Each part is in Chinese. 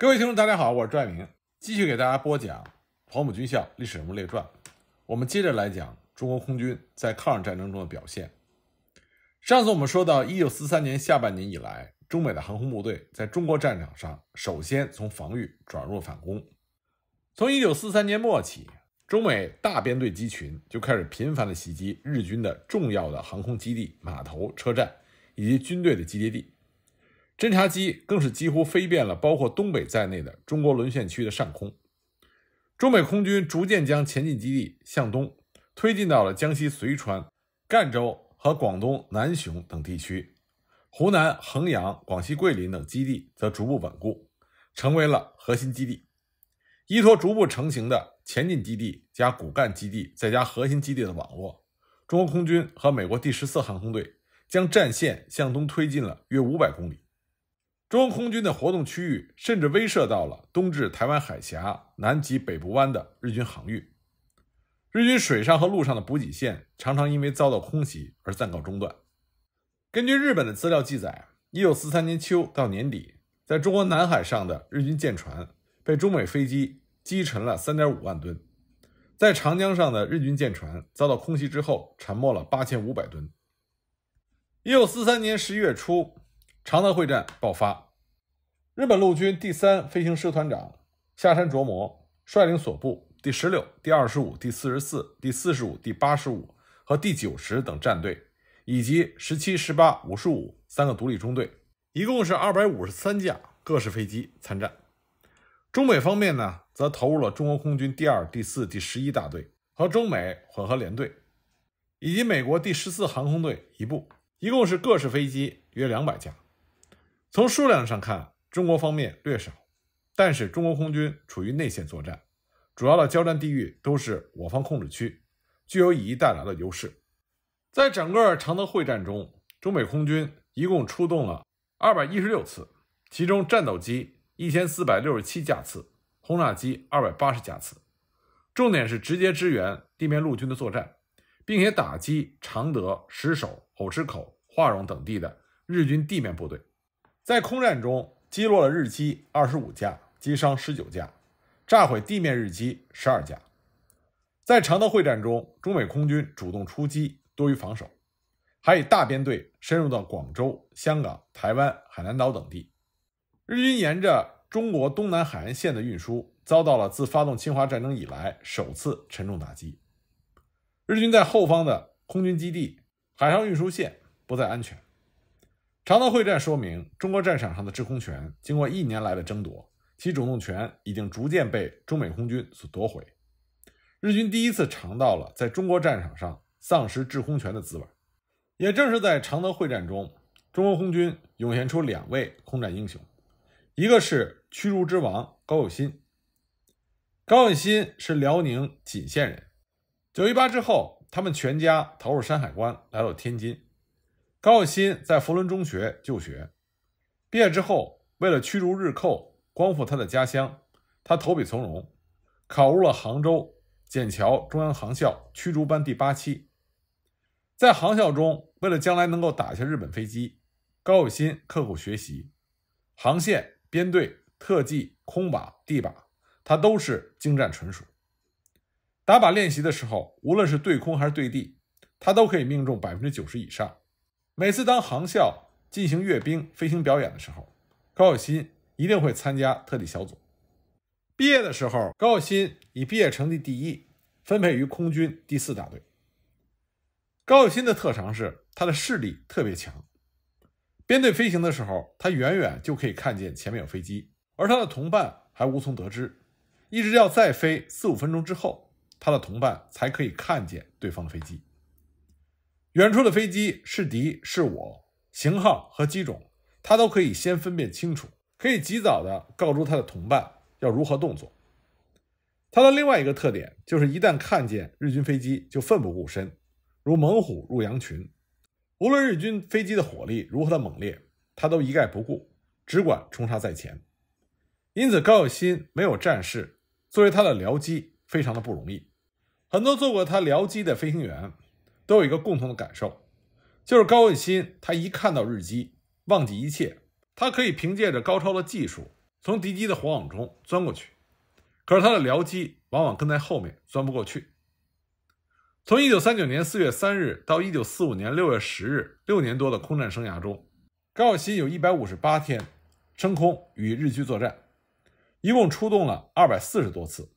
各位听众，大家好，我是朱爱明，继续给大家播讲《黄埔军校历史人物列传》。我们接着来讲中国空军在抗日战争中的表现。上次我们说到，1943年下半年以来，中美的航空部队在中国战场上首先从防御转入反攻。从1943年末起，中美大编队机群就开始频繁的袭击日军的重要的航空基地、码头、车站以及军队的集结地。侦察机更是几乎飞遍了包括东北在内的中国沦陷区的上空。中美空军逐渐将前进基地向东推进到了江西遂川、赣州和广东南雄等地区，湖南衡阳、广西桂林等基地则逐步稳固，成为了核心基地。依托逐步成型的前进基地、加骨干基地、再加核心基地的网络，中国空军和美国第十四航空队将战线向东推进了约五百公里。中空军的活动区域甚至威慑到了东至台湾海峡、南及北部湾的日军航运。日军水上和陆上的补给线常常因为遭到空袭而暂告中断。根据日本的资料记载，1943年秋到年底，在中国南海上的日军舰船被中美飞机击沉了3.5万吨，在长江上的日军舰船遭到空袭之后沉没了8500吨。1943年十月初。常德会战爆发，日本陆军第三飞行师团长下山琢磨率领所部第十六、第二十五、第四十四、第四十五、第八十五和第九十等战队，以及十七、十八、五十五三个独立中队，一共是二百五十三架各式飞机参战。中美方面呢，则投入了中国空军第二、第四、第十一大队和中美混合联队，以及美国第十四航空队一部，一共是各式飞机约两百架。从数量上看，中国方面略少，但是中国空军处于内线作战，主要的交战地域都是我方控制区，具有以逸待劳的优势。在整个常德会战中，中美空军一共出动了二百一十六次，其中战斗机一千四百六十七架次，轰炸机二百八十架次。重点是直接支援地面陆军的作战，并且打击常德石首、藕池口、华容等地的日军地面部队。在空战中击落了日机二十五架，击伤十九架，炸毁地面日机十二架。在长德会战中，中美空军主动出击多于防守，还以大编队深入到广州、香港、台湾、海南岛等地。日军沿着中国东南海岸线的运输遭到了自发动侵华战争以来首次沉重打击。日军在后方的空军基地、海上运输线不再安全。常德会战说明，中国战场上的制空权经过一年来的争夺，其主动权已经逐渐被中美空军所夺回。日军第一次尝到了在中国战场上丧失制空权的滋味。也正是在常德会战中，中国空军涌现出两位空战英雄，一个是“屈辱之王”高友新。高友新是辽宁锦县人，九一八之后，他们全家逃入山海关，来到天津。高友新在佛伦中学就学，毕业之后，为了驱逐日寇、光复他的家乡，他投笔从戎，考入了杭州笕桥中央航校驱逐班第八期。在航校中，为了将来能够打下日本飞机，高友新刻苦学习，航线、编队、特技、空靶、地靶，他都是精湛纯熟。打靶练习的时候，无论是对空还是对地，他都可以命中百分之九十以上。每次当航校进行阅兵飞行表演的时候，高小新一定会参加特地小组。毕业的时候，高小新以毕业成绩第一分配于空军第四大队。高小新的特长是他的视力特别强，编队飞行的时候，他远远就可以看见前面有飞机，而他的同伴还无从得知，一直要再飞四五分钟之后，他的同伴才可以看见对方的飞机。远处的飞机是敌是我，型号和机种，他都可以先分辨清楚，可以及早的告知他的同伴要如何动作。他的另外一个特点就是，一旦看见日军飞机，就奋不顾身，如猛虎入羊群。无论日军飞机的火力如何的猛烈，他都一概不顾，只管冲杀在前。因此，高友新没有战事作为他的僚机，非常的不容易。很多做过他僚机的飞行员。都有一个共同的感受，就是高伟新，他一看到日机，忘记一切，他可以凭借着高超的技术，从敌机的火网中钻过去。可是他的僚机往往跟在后面，钻不过去。从一九三九年四月三日到一九四五年六月十日，六年多的空战生涯中，高振新有一百五十八天升空与日机作战，一共出动了二百四十多次，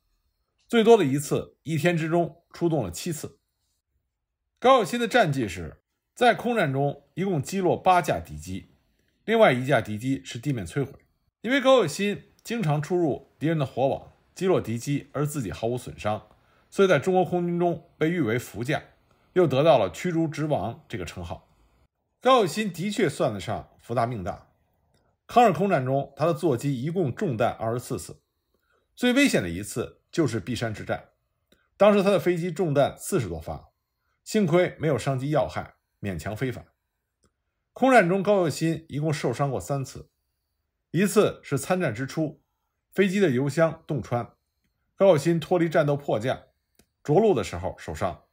最多的一次一天之中出动了七次。高友新的战绩是在空战中一共击落八架敌机，另外一架敌机是地面摧毁。因为高友新经常出入敌人的火网，击落敌机而自己毫无损伤，所以在中国空军中被誉为“福将”，又得到了“驱逐之王”这个称号。高友新的确算得上福大命大。抗日空战中，他的座机一共中弹二十四次，最危险的一次就是璧山之战，当时他的飞机中弹四十多发。幸亏没有伤及要害，勉强非法。空战中，高友新一共受伤过三次：一次是参战之初，飞机的油箱洞穿，高友新脱离战斗迫降，着陆的时候受伤；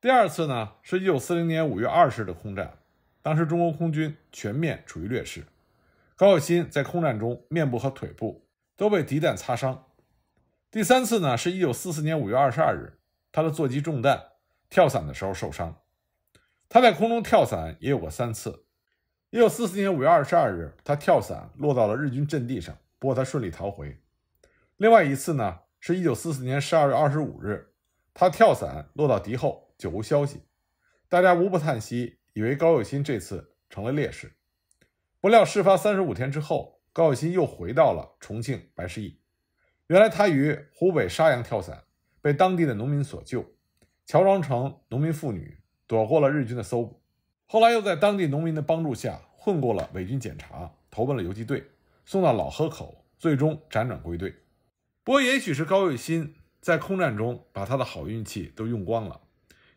第二次呢，是1940年5月20日的空战，当时中国空军全面处于劣势，高友新在空战中面部和腿部都被敌弹擦伤；第三次呢，是1944年5月22日，他的座机中弹。跳伞的时候受伤，他在空中跳伞也有过三次。一九四四年五月二十二日，他跳伞落到了日军阵地上，不过他顺利逃回。另外一次呢，是一九四四年十二月二十五日，他跳伞落到敌后，久无消息，大家无不叹息，以为高友新这次成了烈士。不料事发三十五天之后，高友新又回到了重庆白市驿。原来他于湖北沙洋跳伞，被当地的农民所救。乔装成农民妇女，躲过了日军的搜捕，后来又在当地农民的帮助下混过了伪军检查，投奔了游击队，送到老河口，最终辗转归队。不过，也许是高玉新在空战中把他的好运气都用光了。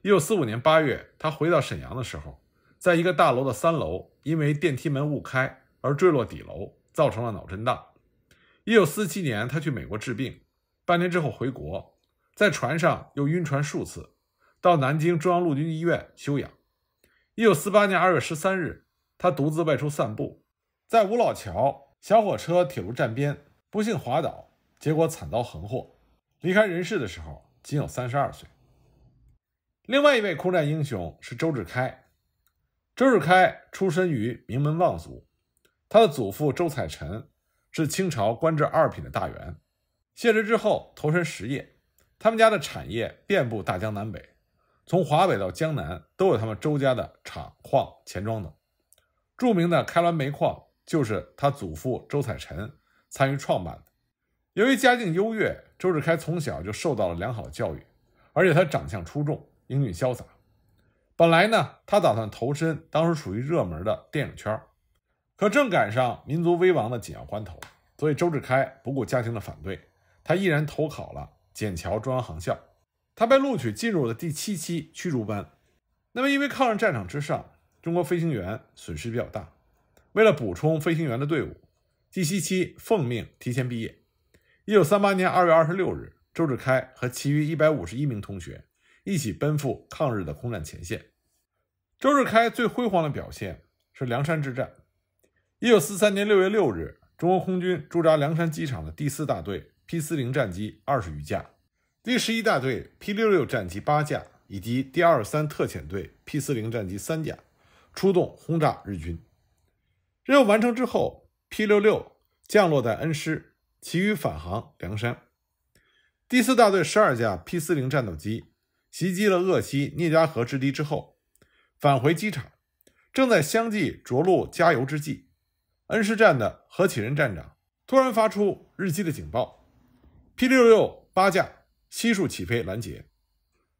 一九四五年八月，他回到沈阳的时候，在一个大楼的三楼，因为电梯门误开而坠落底楼，造成了脑震荡。一九四七年，他去美国治病，半年之后回国，在船上又晕船数次。到南京中央陆军医院休养。一九四八年二月十三日，他独自外出散步，在五老桥小火车铁路站边不幸滑倒，结果惨遭横祸，离开人世的时候仅有三十二岁。另外一位空战英雄是周志开。周志开出身于名门望族，他的祖父周采臣是清朝官至二品的大员，卸职之后投身实业，他们家的产业遍布大江南北。从华北到江南，都有他们周家的厂矿、钱庄等。著名的开滦煤矿就是他祖父周采臣参与创办的。由于家境优越，周志开从小就受到了良好的教育，而且他长相出众，英俊潇洒。本来呢，他打算投身当时属于热门的电影圈，可正赶上民族危亡的紧要关头，所以周志开不顾家庭的反对，他毅然投考了笕桥中央航校。他被录取进入了第七期驱逐班。那么，因为抗日战场之上，中国飞行员损失比较大，为了补充飞行员的队伍，第七期奉命提前毕业。一九三八年二月二十六日，周志开和其余一百五十一名同学一起奔赴抗日的空战前线。周志开最辉煌的表现是梁山之战。一九四三年六月六日，中国空军驻扎梁山机场的第四大队 P 四零战机二十余架。第十一大队 P 六六战机八架，以及第二三特遣队 P 四零战机三架，出动轰炸日军。任务完成之后，P 六六降落在恩施，其余返航梁山。第四大队十二架 P 四零战斗机袭击了鄂西聂家河之敌之后，返回机场，正在相继着陆加油之际，恩施站的何启仁站长突然发出日机的警报，P 六六八架。悉数起飞拦截。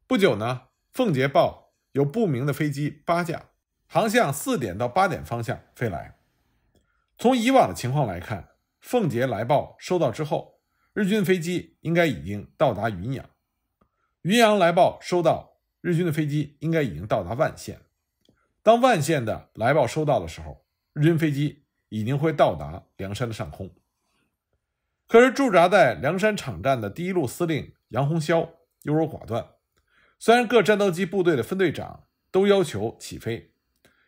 不久呢，奉节报有不明的飞机八架，航向四点到八点方向飞来。从以往的情况来看，奉节来报收到之后，日军飞机应该已经到达云阳。云阳来报收到，日军的飞机应该已经到达万县。当万县的来报收到的时候，日军飞机已经会到达梁山的上空。可是驻扎在梁山场站的第一路司令。杨洪霄优柔寡断，虽然各战斗机部队的分队长都要求起飞，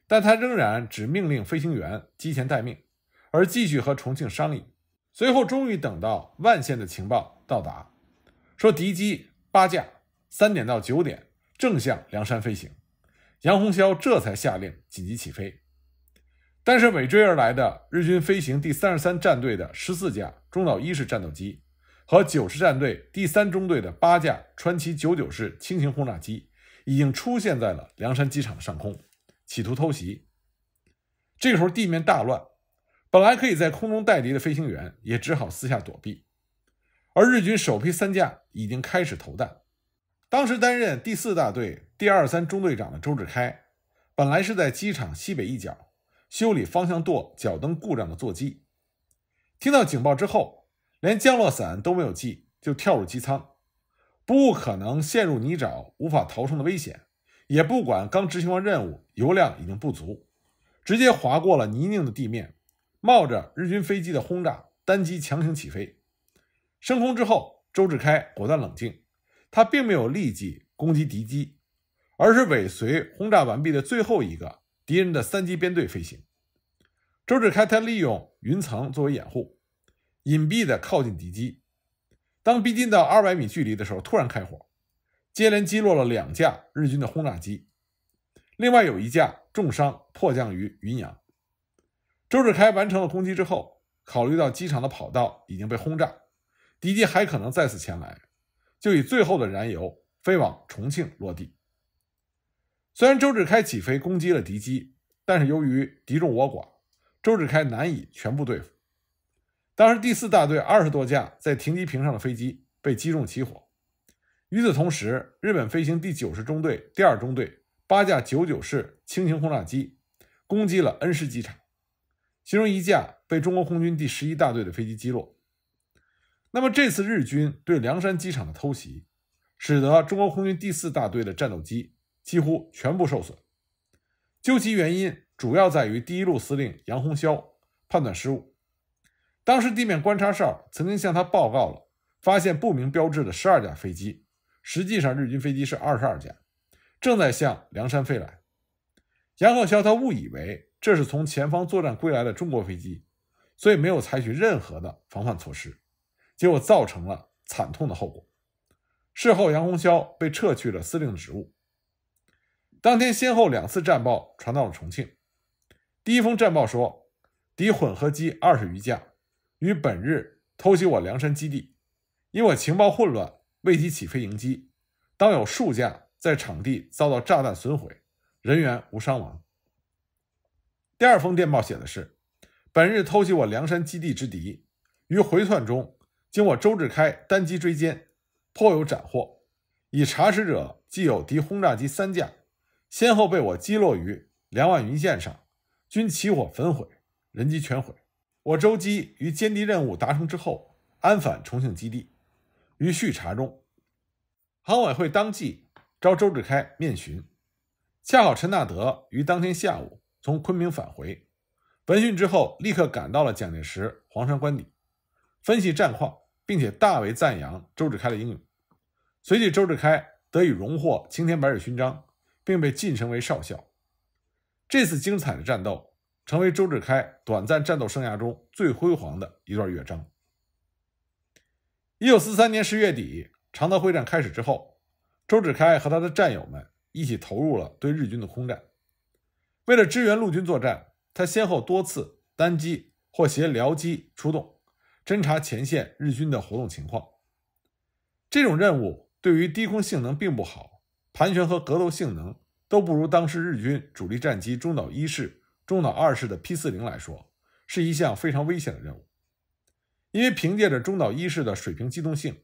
但他仍然只命令飞行员机前待命，而继续和重庆商议。随后，终于等到万县的情报到达，说敌机八架，三点到九点正向梁山飞行。杨洪霄这才下令紧急起飞，但是尾追而来的日军飞行第三十三战队的十四架中岛一式战斗机。和九十战队第三中队的八架川崎九九式轻型轰炸机已经出现在了凉山机场的上空，企图偷袭。这个时候地面大乱，本来可以在空中待敌的飞行员也只好私下躲避。而日军首批三架已经开始投弹。当时担任第四大队第二三中队长的周志开，本来是在机场西北一角修理方向舵脚蹬故障的座机，听到警报之后。连降落伞都没有系，就跳入机舱，不可能陷入泥沼无法逃生的危险。也不管刚执行完任务，油量已经不足，直接划过了泥泞的地面，冒着日军飞机的轰炸，单机强行起飞。升空之后，周志开果断冷静，他并没有立即攻击敌机，而是尾随轰炸完毕的最后一个敌人的三机编队飞行。周志开他利用云层作为掩护。隐蔽地靠近敌机，当逼近到二百米距离的时候，突然开火，接连击落了两架日军的轰炸机，另外有一架重伤迫降于云阳。周志开完成了攻击之后，考虑到机场的跑道已经被轰炸，敌机还可能再次前来，就以最后的燃油飞往重庆落地。虽然周志开起飞攻击了敌机，但是由于敌众我寡，周志开难以全部对付。当时第四大队二十多架在停机坪上的飞机被击中起火。与此同时，日本飞行第九十中队第二中队八架九九式轻型轰炸机攻击了恩施机场，其中一架被中国空军第十一大队的飞机击落。那么这次日军对梁山机场的偷袭，使得中国空军第四大队的战斗机几乎全部受损。究其原因，主要在于第一路司令杨洪霄判断失误。当时地面观察哨曾经向他报告了发现不明标志的十二架飞机，实际上日军飞机是二十二架，正在向梁山飞来。杨鹤霄他误以为这是从前方作战归来的中国飞机，所以没有采取任何的防范措施，结果造成了惨痛的后果。事后，杨鸿霄被撤去了司令的职务。当天先后两次战报传到了重庆，第一封战报说敌混合机二十余架。于本日偷袭我梁山基地，因我情报混乱，未及起飞迎击。当有数架在场地遭到炸弹损毁，人员无伤亡。第二封电报写的是：本日偷袭我梁山基地之敌，于回窜中，经我周志开单机追歼，颇有斩获。以查实者，既有敌轰炸机三架，先后被我击落于梁万云线上，均起火焚毁，人机全毁。我周机于歼敌任务达成之后，安返重庆基地。于续查中，行委会当即召周志开面询。恰好陈纳德于当天下午从昆明返回，闻讯之后，立刻赶到了蒋介石黄山官邸，分析战况，并且大为赞扬周志开的英勇。随即，周志开得以荣获青天白日勋章，并被晋升为少校。这次精彩的战斗。成为周志开短暂战斗生涯中最辉煌的一段乐章。一九四三年十月底，常德会战开始之后，周志开和他的战友们一起投入了对日军的空战。为了支援陆军作战，他先后多次单机或携僚机出动，侦察前线日军的活动情况。这种任务对于低空性能并不好，盘旋和格斗性能都不如当时日军主力战机中岛一式。中岛二式的 P 四零来说，是一项非常危险的任务，因为凭借着中岛一式的水平机动性，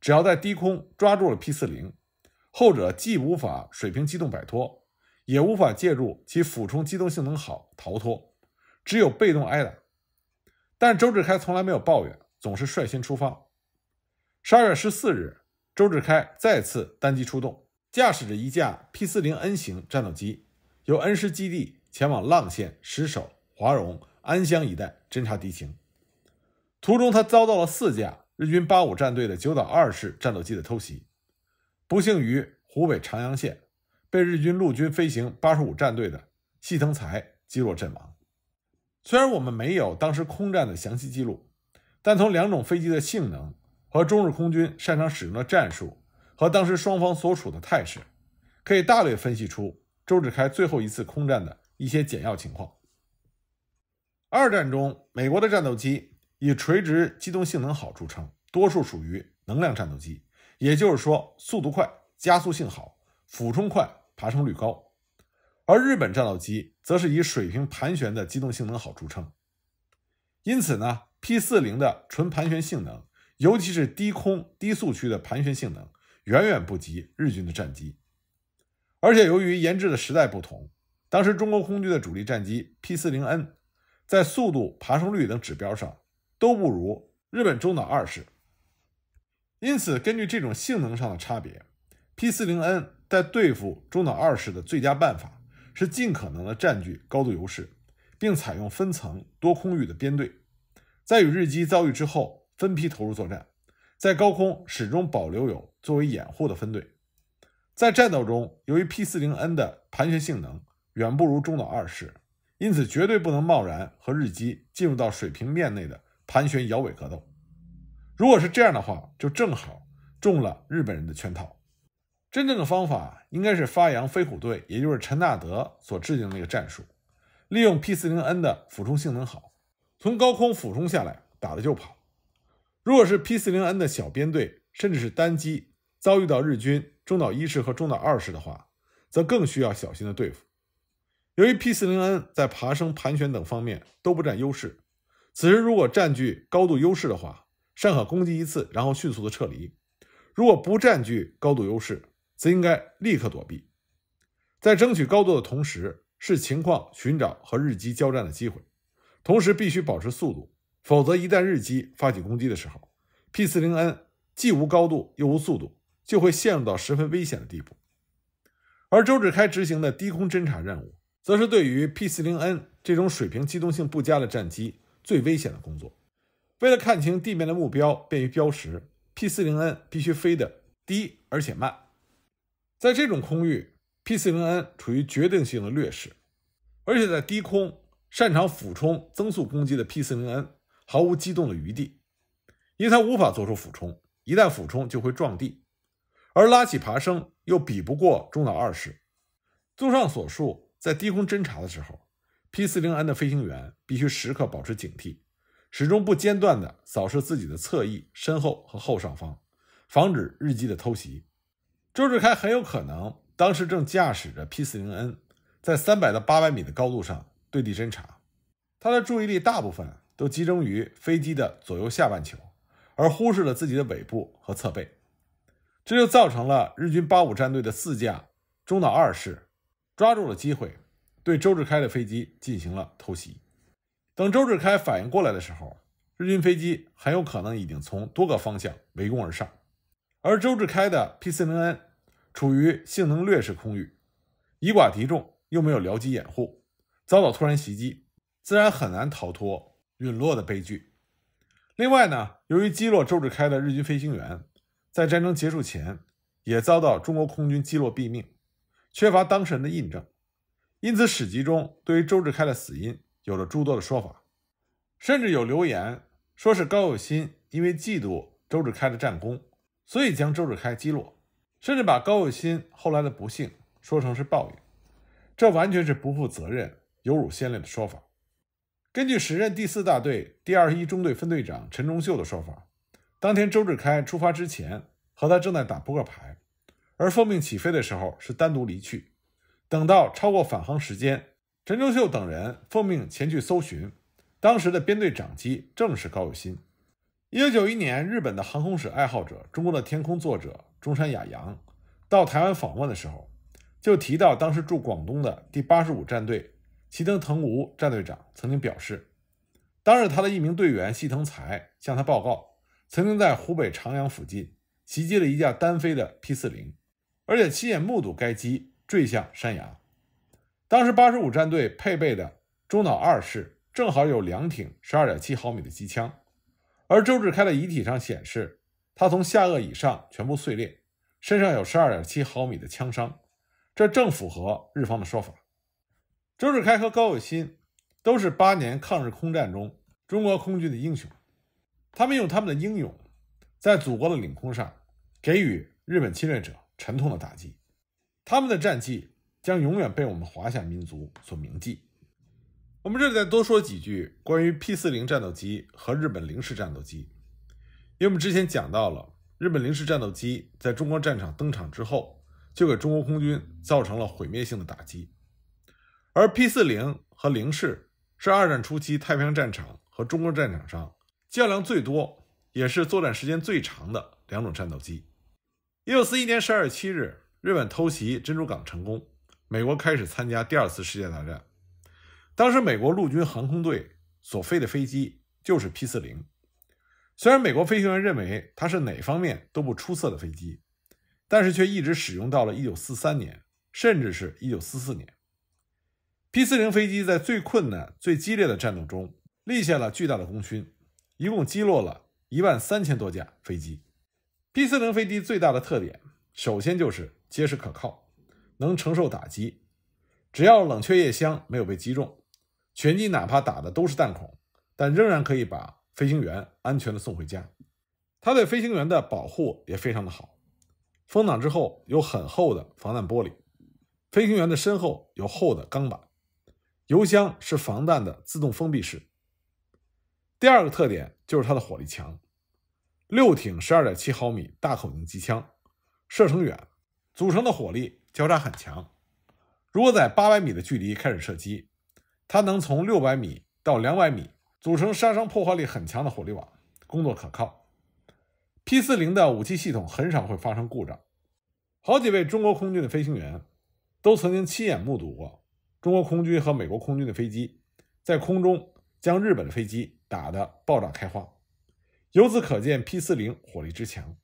只要在低空抓住了 P 四零，后者既无法水平机动摆脱，也无法借助其俯冲机动性能好逃脱，只有被动挨打。但周志开从来没有抱怨，总是率先出发。十二月十四日，周志开再次单机出动，驾驶着一架 P 四零 N 型战斗机，由恩施基地。前往浪县、石首、华容、安乡一带侦察敌情，途中他遭到了四架日军八五战队的九岛二式战斗机的偷袭，不幸于湖北长阳县被日军陆军飞行八十五战队的细藤才击落阵亡。虽然我们没有当时空战的详细记录，但从两种飞机的性能和中日空军擅长使用的战术，和当时双方所处的态势，可以大略分析出周志开最后一次空战的。一些简要情况。二战中，美国的战斗机以垂直机动性能好著称，多数属于能量战斗机，也就是说，速度快、加速性好、俯冲快、爬升率高。而日本战斗机则是以水平盘旋的机动性能好著称。因此呢，P 四零的纯盘旋性能，尤其是低空低速区的盘旋性能，远远不及日军的战机。而且，由于研制的时代不同。当时中国空军的主力战机 P 四零 N，在速度、爬升率等指标上都不如日本中岛二式。因此，根据这种性能上的差别，P 四零 N 在对付中岛二式的最佳办法是尽可能的占据高度优势，并采用分层多空域的编队，在与日机遭遇之后分批投入作战，在高空始终保留有作为掩护的分队。在战斗中，由于 P 四零 N 的盘旋性能，远不如中岛二式，因此绝对不能贸然和日机进入到水平面内的盘旋摇尾格斗。如果是这样的话，就正好中了日本人的圈套。真正的方法应该是发扬飞虎队，也就是陈纳德所制定那个战术，利用 P 四零 N 的俯冲性能好，从高空俯冲下来打了就跑。如果是 P 四零 N 的小编队，甚至是单机，遭遇到日军中岛一式和中岛二式的话，则更需要小心的对付。由于 P 四零 N 在爬升、盘旋等方面都不占优势，此时如果占据高度优势的话，尚可攻击一次，然后迅速的撤离；如果不占据高度优势，则应该立刻躲避，在争取高度的同时，视情况寻找和日机交战的机会，同时必须保持速度，否则一旦日机发起攻击的时候，P 四零 N 既无高度又无速度，就会陷入到十分危险的地步。而周志开执行的低空侦察任务。则是对于 P 四零 N 这种水平机动性不佳的战机最危险的工作。为了看清地面的目标，便于标识，P 四零 N 必须飞得低而且慢。在这种空域，P 四零 N 处于决定性的劣势，而且在低空擅长俯冲增速攻击的 P 四零 N 毫无机动的余地，因为它无法做出俯冲，一旦俯冲就会撞地，而拉起爬升又比不过中老二式。综上所述。在低空侦察的时候，P 四零 N 的飞行员必须时刻保持警惕，始终不间断地扫视自己的侧翼、身后和后上方，防止日机的偷袭。周志开很有可能当时正驾驶着 P 四零 N，在三百到八百米的高度上对地侦察，他的注意力大部分都集中于飞机的左右下半球，而忽视了自己的尾部和侧背，这就造成了日军八五战队的四架中岛二式。抓住了机会，对周志开的飞机进行了偷袭。等周志开反应过来的时候，日军飞机很有可能已经从多个方向围攻而上。而周志开的 P-40N 处于性能劣势空域，以寡敌众又没有僚机掩护，遭到突然袭击，自然很难逃脱陨落的悲剧。另外呢，由于击落周志开的日军飞行员，在战争结束前也遭到中国空军击落毙命。缺乏当事人的印证，因此史籍中对于周志开的死因有了诸多的说法，甚至有留言说是高有新因为嫉妒周志开的战功，所以将周志开击落，甚至把高有新后来的不幸说成是报应，这完全是不负责任、有辱先烈的说法。根据时任第四大队第二十一中队分队长陈忠秀的说法，当天周志开出发之前和他正在打扑克牌。而奉命起飞的时候是单独离去，等到超过返航时间，陈忠秀等人奉命前去搜寻。当时的编队长机正是高有新。一九九一年，日本的航空史爱好者、中国的天空作者中山雅洋到台湾访问的时候，就提到当时驻广东的第八十五战队齐藤藤吾战队长曾经表示，当日他的一名队员西藤才向他报告，曾经在湖北长阳附近袭击了一架单飞的 P 四零。而且亲眼目睹该机坠向山崖。当时八十五战队配备的中岛二式正好有两挺十二点七毫米的机枪，而周志开的遗体上显示他从下颚以上全部碎裂，身上有十二点七毫米的枪伤，这正符合日方的说法。周志开和高友新都是八年抗日空战中中国空军的英雄，他们用他们的英勇，在祖国的领空上给予日本侵略者。沉痛的打击，他们的战绩将永远被我们华夏民族所铭记。我们这里再多说几句关于 P 四零战斗机和日本零式战斗机，因为我们之前讲到了，日本零式战斗机在中国战场登场之后，就给中国空军造成了毁灭性的打击。而 P 四零和零式是二战初期太平洋战场和中国战场上较量最多，也是作战时间最长的两种战斗机。一九四一年十二月七日，日本偷袭珍珠港成功，美国开始参加第二次世界大战。当时，美国陆军航空队所飞的飞机就是 P 四零。虽然美国飞行员认为它是哪方面都不出色的飞机，但是却一直使用到了一九四三年，甚至是一九四四年。P 四零飞机在最困难、最激烈的战斗中立下了巨大的功勋，一共击落了一万三千多架飞机。P 四零飞机最大的特点，首先就是结实可靠，能承受打击。只要冷却液箱没有被击中，全机哪怕打的都是弹孔，但仍然可以把飞行员安全的送回家。它对飞行员的保护也非常的好，风挡之后有很厚的防弹玻璃，飞行员的身后有厚的钢板，油箱是防弹的自动封闭式。第二个特点就是它的火力强。六挺十二点七毫米大口径机枪，射程远，组成的火力交叉很强。如果在八百米的距离开始射击，它能从六百米到两百米组成杀伤破坏力很强的火力网。工作可靠，P 四零的武器系统很少会发生故障。好几位中国空军的飞行员都曾经亲眼目睹过中国空军和美国空军的飞机在空中将日本的飞机打得爆炸开花。由此可见，P 四零火力之强。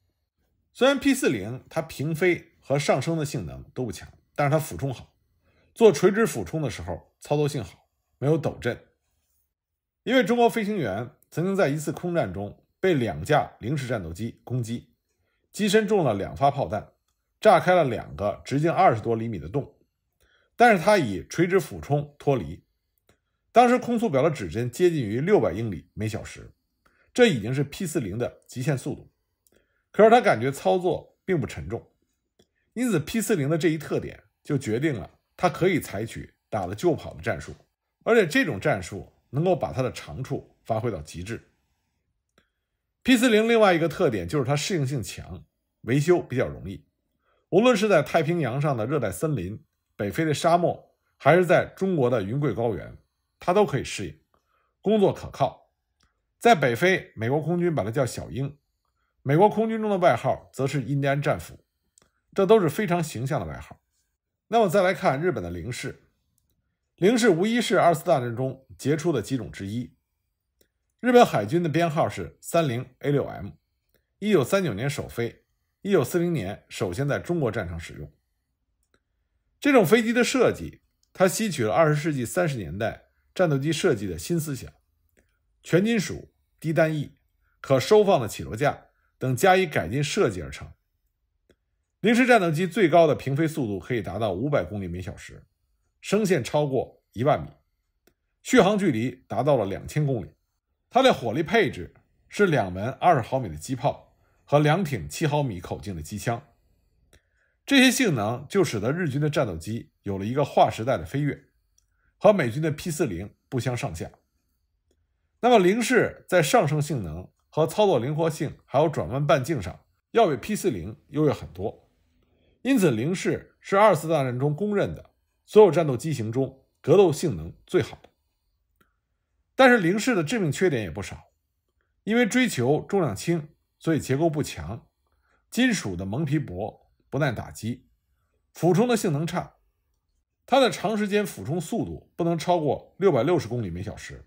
虽然 P 四零它平飞和上升的性能都不强，但是它俯冲好，做垂直俯冲的时候操作性好，没有抖震。因为中国飞行员曾经在一次空战中被两架零式战斗机攻击，机身中了两发炮弹，炸开了两个直径二十多厘米的洞，但是它以垂直俯冲脱离，当时空速表的指针接近于六百英里每小时。这已经是 P 四零的极限速度，可是他感觉操作并不沉重，因此 P 四零的这一特点就决定了他可以采取打了就跑的战术，而且这种战术能够把它的长处发挥到极致。P 四零另外一个特点就是它适应性强，维修比较容易，无论是在太平洋上的热带森林、北非的沙漠，还是在中国的云贵高原，它都可以适应，工作可靠。在北非，美国空军把它叫“小鹰”，美国空军中的外号则是“印第安战斧”，这都是非常形象的外号。那么再来看日本的零式，零式无疑是二次大战中杰出的几种之一。日本海军的编号是三零 A 六 M，一九三九年首飞，一九四零年首先在中国战场使用。这种飞机的设计，它吸取了二十世纪三十年代战斗机设计的新思想，全金属。低单翼、可收放的起落架等加以改进设计而成。零式战斗机最高的平飞速度可以达到五百公里每小时，升限超过一万米，续航距离达到了两千公里。它的火力配置是两门二十毫米的机炮和两挺七毫米口径的机枪。这些性能就使得日军的战斗机有了一个划时代的飞跃，和美军的 P 四零不相上下。那么零式在上升性能和操作灵活性，还有转弯半径上，要比 P40 优越很多。因此，零式是二次大战中公认的所有战斗机型中格斗性能最好的。但是，零式的致命缺点也不少，因为追求重量轻，所以结构不强，金属的蒙皮薄，不耐打击，俯冲的性能差。它的长时间俯冲速度不能超过六百六十公里每小时。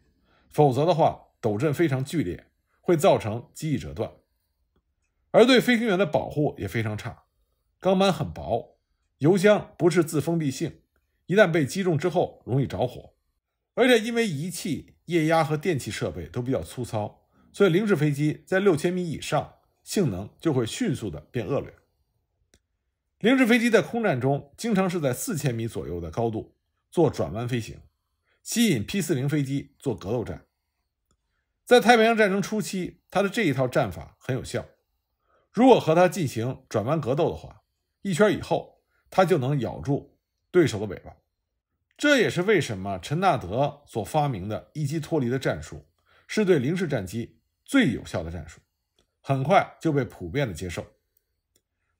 否则的话，抖震非常剧烈，会造成机翼折断，而对飞行员的保护也非常差。钢板很薄，油箱不是自封闭性，一旦被击中之后容易着火。而且因为仪器、液压和电气设备都比较粗糙，所以零式飞机在六千米以上性能就会迅速的变恶劣。零式飞机在空战中经常是在四千米左右的高度做转弯飞行。吸引 P 四零飞机做格斗战，在太平洋战争初期，他的这一套战法很有效。如果和他进行转弯格斗的话，一圈以后，他就能咬住对手的尾巴。这也是为什么陈纳德所发明的一击脱离的战术，是对零式战机最有效的战术，很快就被普遍的接受。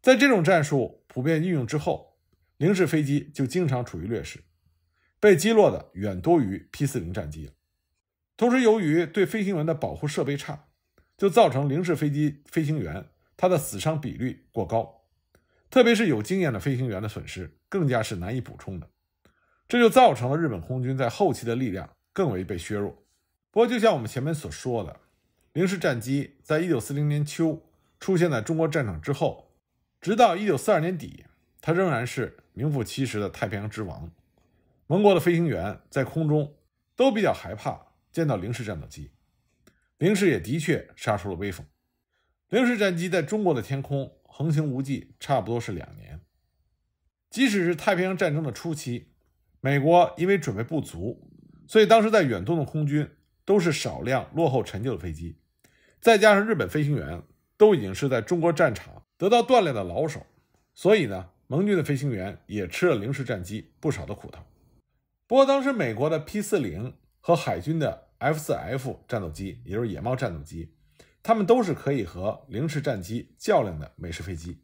在这种战术普遍运用之后，零式飞机就经常处于劣势。被击落的远多于 P 四零战机了。同时，由于对飞行员的保护设备差，就造成零式飞机飞行员他的死伤比率过高，特别是有经验的飞行员的损失更加是难以补充的，这就造成了日本空军在后期的力量更为被削弱。不过，就像我们前面所说的，零式战机在一九四零年秋出现在中国战场之后，直到一九四二年底，它仍然是名副其实的太平洋之王。盟国的飞行员在空中都比较害怕见到零式战斗机，零式也的确杀出了威风。零式战机在中国的天空横行无忌，差不多是两年。即使是太平洋战争的初期，美国因为准备不足，所以当时在远东的空军都是少量落后陈旧的飞机，再加上日本飞行员都已经是在中国战场得到锻炼的老手，所以呢，盟军的飞行员也吃了零式战机不少的苦头。不过，当时美国的 P 四零和海军的 F 四 F 战斗机，也就是野猫战斗机，它们都是可以和零式战机较量的美式飞机。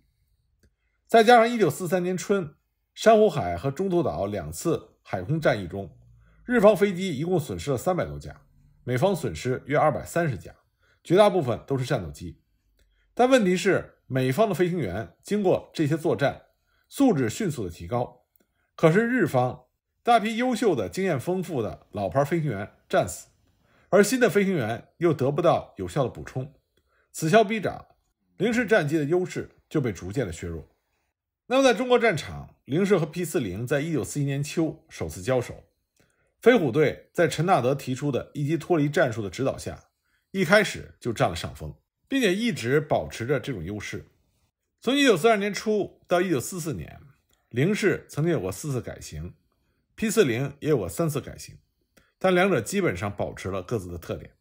再加上1943年春珊瑚海和中途岛两次海空战役中，日方飞机一共损失了三百多架，美方损失约二百三十架，绝大部分都是战斗机。但问题是，美方的飞行员经过这些作战，素质迅速的提高。可是日方。大批优秀的、经验丰富的老牌飞行员战死，而新的飞行员又得不到有效的补充，此消彼长，零式战机的优势就被逐渐的削弱。那么，在中国战场，零式和 P 四零在一九四一年秋首次交手，飞虎队在陈纳德提出的一级脱离战术的指导下，一开始就占了上风，并且一直保持着这种优势。从一九四二年初到一九四四年，零式曾经有过四次改型。P 四零也有过三次改型，但两者基本上保持了各自的特点。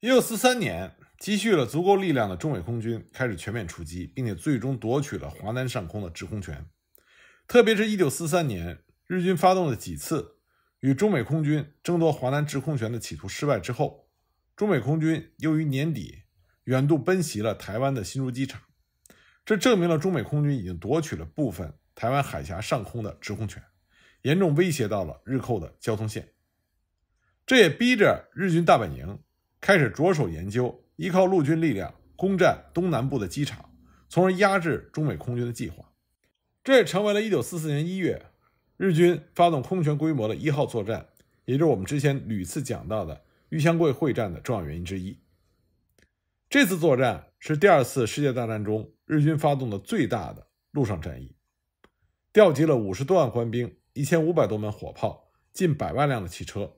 一九四三年，积蓄了足够力量的中美空军开始全面出击，并且最终夺取了华南上空的制空权。特别是一九四三年，日军发动了几次与中美空军争夺华南制空权的企图失败之后，中美空军又于年底远渡奔袭了台湾的新竹机场。这证明了中美空军已经夺取了部分台湾海峡上空的制空权。严重威胁到了日寇的交通线，这也逼着日军大本营开始着手研究依靠陆军力量攻占东南部的机场，从而压制中美空军的计划。这也成为了一九四四年一月日军发动空前规模的一号作战，也就是我们之前屡次讲到的玉香桂会战的重要原因之一。这次作战是第二次世界大战中日军发动的最大的陆上战役，调集了五十多万官兵。一千五百多门火炮，近百万辆的汽车，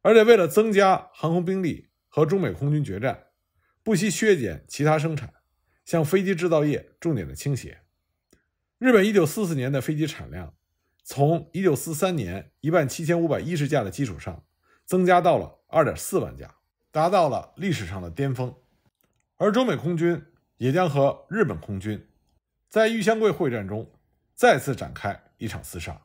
而且为了增加航空兵力和中美空军决战，不惜削减其他生产，向飞机制造业重点的倾斜。日本一九四四年的飞机产量，从一九四三年一万七千五百一十架的基础上，增加到了二点四万架，达到了历史上的巅峰。而中美空军也将和日本空军，在玉香桂会战中再次展开一场厮杀。